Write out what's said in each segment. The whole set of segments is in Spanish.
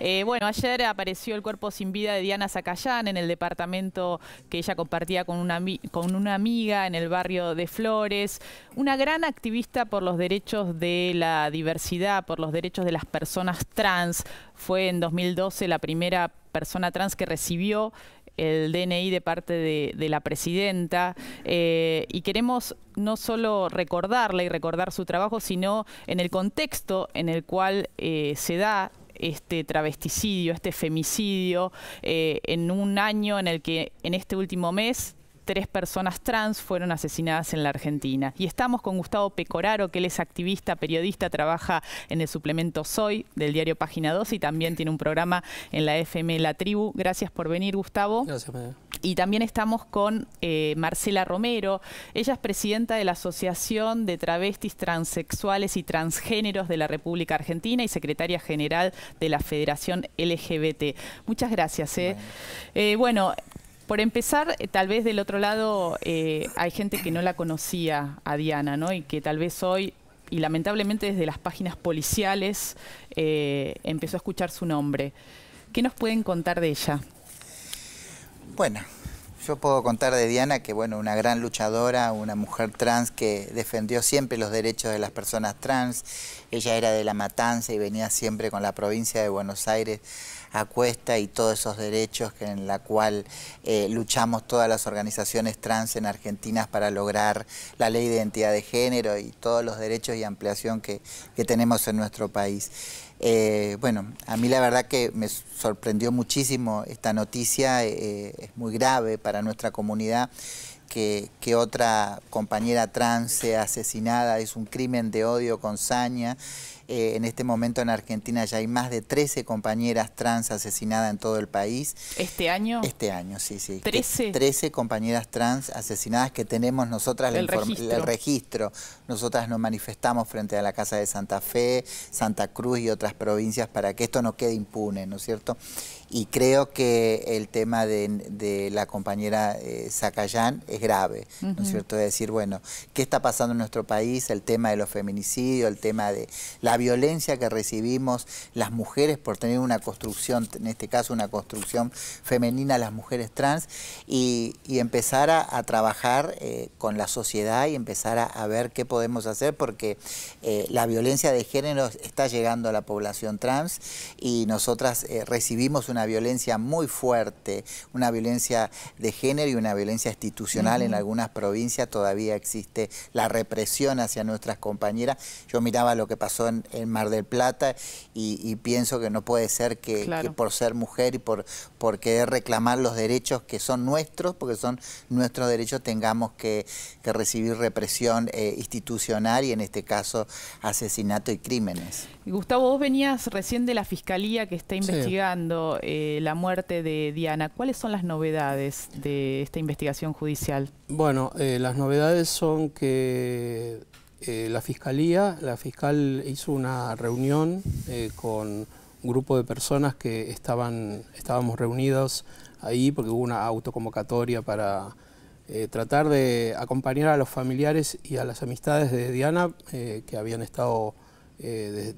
Eh, bueno, ayer apareció el cuerpo sin vida de Diana Zacayán en el departamento que ella compartía con una, con una amiga en el barrio de Flores. Una gran activista por los derechos de la diversidad, por los derechos de las personas trans. Fue en 2012 la primera persona trans que recibió el DNI de parte de, la presidenta eh, y queremos no solo recordarla y recordar su trabajo, sino en el contexto en el cual eh, se da este travesticidio, este femicidio, eh, en un año en el que en este último mes tres personas trans fueron asesinadas en la Argentina. Y estamos con Gustavo Pecoraro, que él es activista, periodista, trabaja en el suplemento Soy del diario Página 2 y también tiene un programa en la FM La Tribu. Gracias por venir, Gustavo. Gracias, María. Y también estamos con eh, Marcela Romero. Ella es presidenta de la Asociación de Travestis Transexuales y Transgéneros de la República Argentina y secretaria general de la Federación LGBT. Muchas gracias. Eh. bueno, eh, por empezar, eh, tal vez del otro lado eh, hay gente que no la conocía a Diana, ¿no? Y que tal vez hoy, y lamentablemente desde las páginas policiales, eh, empezó a escuchar su nombre. ¿Qué nos pueden contar de ella? Bueno, yo puedo contar de Diana que, bueno, una gran luchadora, una mujer trans que defendió siempre los derechos de las personas trans. Ella era de La Matanza y venía siempre con la provincia de Buenos Aires cuesta y todos esos derechos que en la cual eh, luchamos todas las organizaciones trans en Argentina para lograr la ley de identidad de género y todos los derechos y ampliación que, tenemos en nuestro país. Eh, bueno, a mí la verdad que me sorprendió muchísimo esta noticia, eh, es muy grave para nuestra comunidad. Que, que, otra compañera trans sea asesinada, es un crimen de odio con saña eh, en este momento en Argentina ya hay más de 13 compañeras trans asesinadas en todo el país. ¿Este año? Este año, sí, sí. ¿13? 13 compañeras trans asesinadas que tenemos nosotras el, registro. el registro. Nosotras nos manifestamos frente a la Casa de Santa Fe, Santa Cruz y otras provincias para que esto no quede impune, ¿no es cierto? Y creo que el tema de, la compañera eh, Zacayán es grave, ¿no es cierto? De decir, bueno, ¿qué está pasando en nuestro país? El tema de los feminicidios, el tema de la violencia que recibimos las mujeres por tener una construcción, en este caso una construcción femenina, las mujeres trans, y, empezar a, trabajar eh, con la sociedad y empezar a, ver qué podemos hacer, porque eh, la violencia de género está llegando a la población trans y nosotras eh, recibimos una violencia muy fuerte, una violencia de género y una violencia institucional en algunas provincias, todavía existe la represión hacia nuestras compañeras. Yo miraba lo que pasó en, el Mar del Plata y, pienso que no puede ser que, por ser mujer y por, querer reclamar los derechos que son nuestros, porque son nuestros derechos, tengamos que, recibir represión eh, institucional y en este caso asesinato y crímenes. Gustavo, vos venías recién de la Fiscalía que está investigando eh, la muerte de Diana. ¿Cuáles son las novedades de esta investigación judicial? Bueno, eh, las novedades son que eh, la fiscalía, la fiscal hizo una reunión eh, con un grupo de personas que estaban, estábamos reunidos ahí porque hubo una autoconvocatoria para eh, tratar de acompañar a los familiares y a las amistades de Diana que habían estado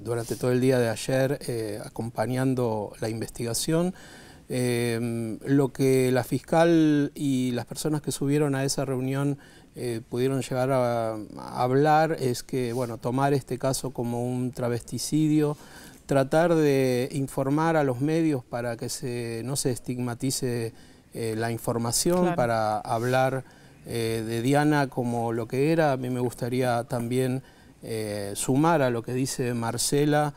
durante todo el día de ayer acompañando la investigación. Em, lo que la fiscal y las personas que subieron a esa reunión eh, pudieron llegar a, hablar es que, bueno, tomar este caso como un travesticidio, tratar de informar a los medios para que se, no se estigmatice eh, la información, para hablar eh, de Diana como lo que era. A mí me gustaría también sumar a lo que dice Marcela,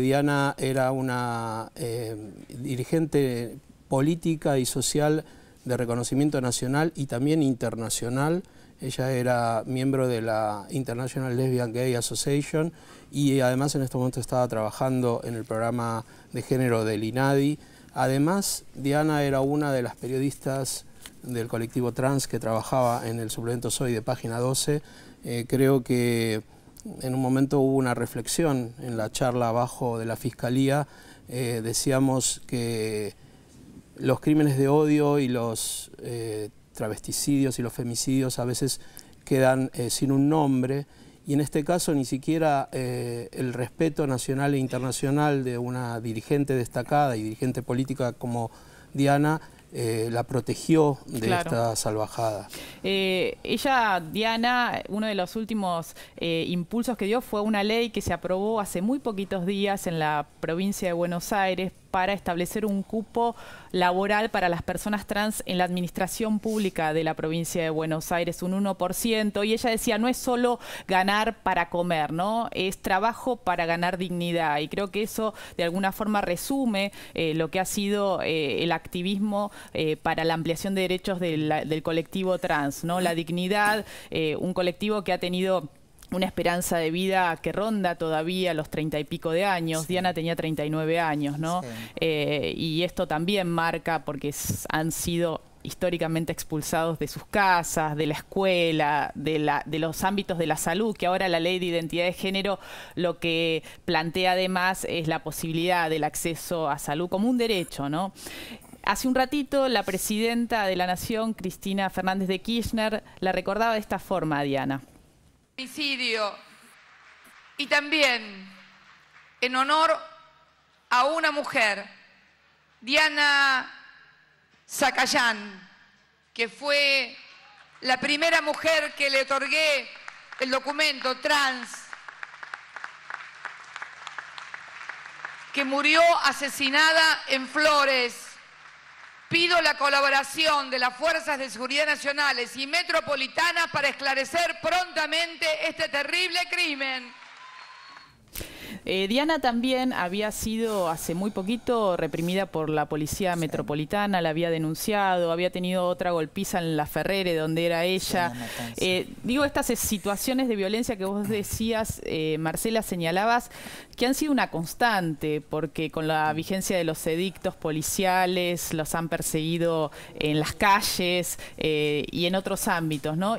Diana era una eh, dirigente política y social de reconocimiento nacional y también internacional. Ella era miembro de la International Lesbian Gay Association y además en este momento estaba trabajando en el programa de género del INADI. Además, Diana era una de las periodistas del colectivo trans que trabajaba en el suplemento Soy de Página 12. Eh, creo que en un momento hubo una reflexión en la charla abajo de la Fiscalía, eh, decíamos que los crímenes de odio y los eh, travesticidios y los femicidios a veces quedan eh, sin un nombre y en este caso ni siquiera el respeto nacional e internacional de una dirigente destacada y dirigente política como Diana eh, la protegió de esta salvajada. Eh, ella, Diana, uno de los últimos eh, impulsos que dio fue una ley que se aprobó hace muy poquitos días en la provincia de Buenos Aires para establecer un cupo laboral para las personas trans en la administración pública de la provincia de Buenos Aires, un 1%. Y ella decía, no es solo ganar para comer, ¿no? Es trabajo para ganar dignidad. Y creo que eso de alguna forma resume eh, lo que ha sido eh, el activismo eh, para la ampliación de derechos del colectivo trans, ¿no? La dignidad, un colectivo que ha tenido una esperanza de vida que ronda todavía los treinta y pico de años. Diana tenía 39 años, ¿no? Eh, y esto también marca porque han sido históricamente expulsados de sus casas, de la escuela, de, de los ámbitos de la salud, que ahora la ley de identidad de género lo que plantea además es la posibilidad del acceso a salud como un derecho, ¿no? Hace un ratito la presidenta de la Nación, Cristina Fernández de Kirchner, la recordaba de esta forma Diana. Y también en honor a una mujer, Diana Zacayán, que fue la primera mujer que le otorgué el documento trans, que murió asesinada en Flores pido la colaboración de las fuerzas de seguridad nacionales y metropolitanas para esclarecer prontamente este terrible crimen. Eh, Diana también había sido hace muy poquito reprimida por la policía metropolitana, la había denunciado, había tenido otra golpiza en La Ferrere, donde era ella. Eh, digo, estas situaciones de violencia que vos decías, eh, Marcela, señalabas, que han sido una constante, porque con la vigencia de los edictos policiales los han perseguido en las calles y en otros ámbitos, ¿no?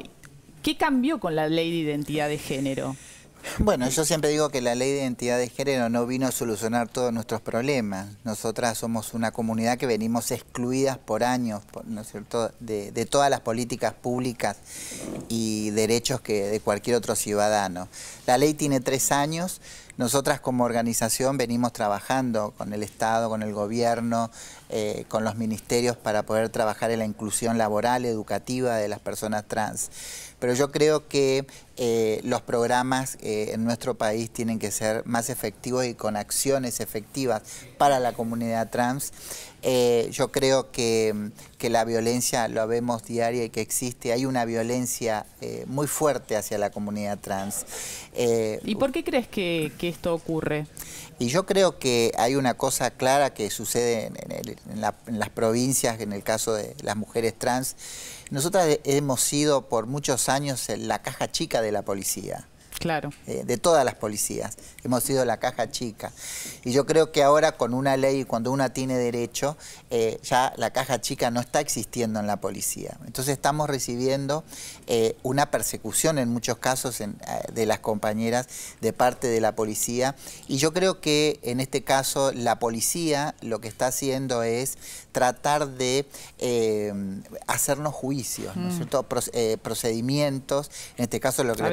¿Qué cambió con la ley de identidad de género? Bueno, yo siempre digo que la ley de identidad de género no vino a solucionar todos nuestros problemas. Nosotras somos una comunidad que venimos excluidas por años, ¿no cierto?, de, de todas las políticas públicas y derechos que de cualquier otro ciudadano. La ley tiene tres años, nosotras como organización venimos trabajando con el Estado, con el gobierno, eh, con los ministerios para poder trabajar en la inclusión laboral, educativa de las personas trans. Pero yo creo que eh, los programas eh, en nuestro país tienen que ser más efectivos y con acciones efectivas para la comunidad trans. Eh, yo creo que, la violencia, lo vemos diaria y que existe, hay una violencia eh, muy fuerte hacia la comunidad trans. Eh, ¿Y por qué crees que, esto ocurre? Y yo creo que hay una cosa clara que sucede en, en las provincias, en el caso de las mujeres trans. Nosotras hemos sido por muchos años la caja chica de la policía claro. Eh, de todas las policías. Hemos sido la caja chica. Y yo creo que ahora con una ley, cuando una tiene derecho, eh, ya la caja chica no está existiendo en la policía. Entonces estamos recibiendo eh, una persecución en muchos casos de las compañeras de parte de la policía. Y yo creo que en este caso la policía lo que está haciendo es tratar de hacernos juicios, ¿no mm. procedimientos, en este caso lo que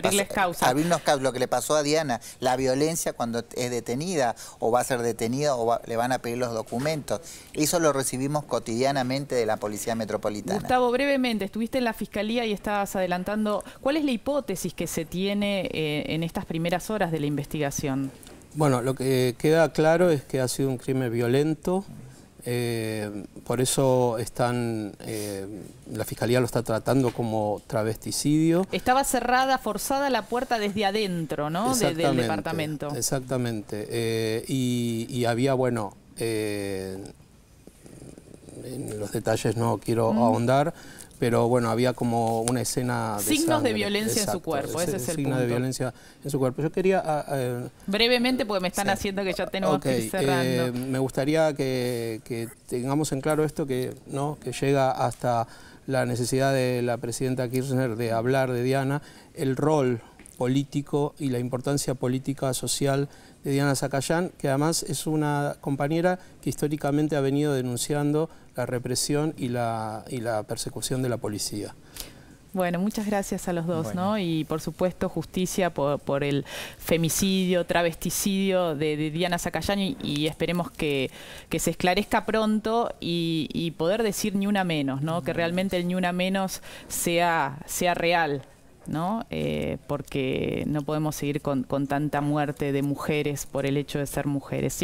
lo que le pasó a Diana, la violencia cuando es detenida o va a ser detenida o le van a pedir los documentos. Eso lo recibimos cotidianamente de la Policía Metropolitana. Gustavo, brevemente, estuviste en la Fiscalía y estabas adelantando, ¿cuál es la hipótesis que se tiene eh, en estas primeras horas de la investigación? Bueno, lo que queda claro es que ha sido un crimen violento, eh, por eso están, eh, la fiscalía lo está tratando como travesticidio. Estaba cerrada, forzada la puerta desde adentro, ¿no? del departamento. Exactamente. Eh, y, había, bueno, en los detalles no quiero ahondar, pero bueno, había como una escena Signos de violencia en su cuerpo, ese, es el signo punto. de violencia en su cuerpo. Yo quería... Ah, ah, Brevemente, porque me están haciendo que ya tenemos que ir cerrando. Eh, me gustaría que, tengamos en claro esto, que, ¿no? que llega hasta la necesidad de la presidenta Kirchner de hablar de Diana, el rol político y la importancia política social de Diana Zacayán, que además es una compañera que históricamente ha venido denunciando la represión y la, y la persecución de la policía. Bueno, muchas gracias a los dos, ¿no? Y por supuesto, justicia por, el femicidio, travesticidio de, Diana Zacayán y, esperemos que, se esclarezca pronto y, poder decir ni una menos, ¿no? Que realmente el ni una menos sea, sea real. ¿no? Eh, porque no podemos seguir con, con tanta muerte de mujeres por el hecho de ser mujeres.